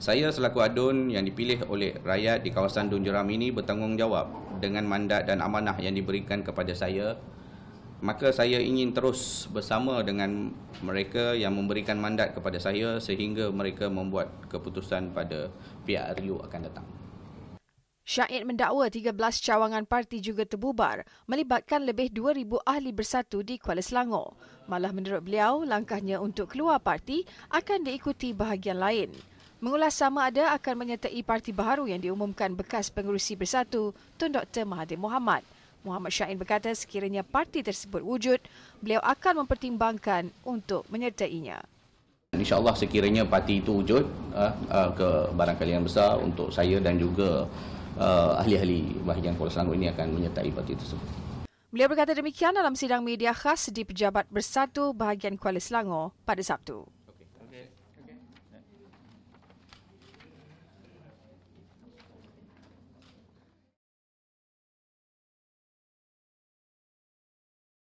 Saya selaku adun yang dipilih oleh rakyat di kawasan Dun Jeram ini bertanggungjawab dengan mandat dan amanah yang diberikan kepada saya. Maka saya ingin terus bersama dengan mereka yang memberikan mandat kepada saya sehingga mereka membuat keputusan pada pihak RU akan datang. Syahid mendakwa 13 cawangan parti juga terbubar melibatkan lebih 2,000 ahli bersatu di Kuala Selangor. Malah menurut beliau, langkahnya untuk keluar parti akan diikuti bahagian lain mengulas sama ada akan menyertai parti baru yang diumumkan bekas pengurusi bersatu Tun Dr. Mahathir Mohamad. Muhammad Syahin berkata sekiranya parti tersebut wujud, beliau akan mempertimbangkan untuk menyertainya. InsyaAllah sekiranya parti itu wujud ah, ah, ke barangkali yang besar untuk saya dan juga ah, ahli-ahli bahagian Kuala Selangor ini akan menyertai parti tersebut. Beliau berkata demikian dalam sidang media khas di Pejabat Bersatu Bahagian Kuala Selangor pada Sabtu.